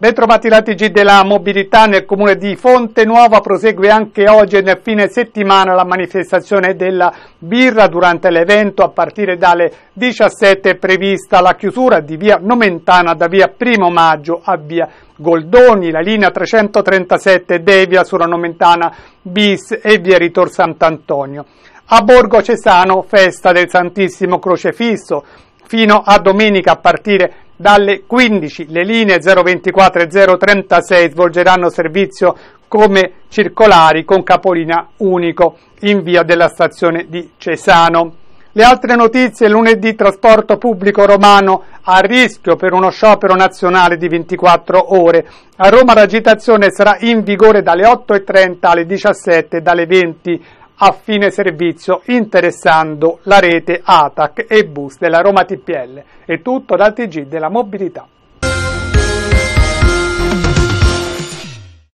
Bentrovati la TG della mobilità nel comune di Fonte Nuova prosegue anche oggi e nel fine settimana la manifestazione della birra durante l'evento a partire dalle 17 è prevista la chiusura di via Nomentana da via Primo maggio a via Goldoni, la linea 337 devia sulla Nomentana bis e via Ritor Sant'Antonio. A Borgo Cesano, festa del Santissimo Crocefisso, fino a domenica a partire dalle 15. Le linee 024 e 036 svolgeranno servizio come circolari con capolina unico in via della stazione di Cesano. Le altre notizie, lunedì trasporto pubblico romano a rischio per uno sciopero nazionale di 24 ore. A Roma l'agitazione sarà in vigore dalle 8.30 alle 17 e dalle 20 a fine servizio interessando la rete ATAC e bus della Roma TPL e tutto dal TG della mobilità.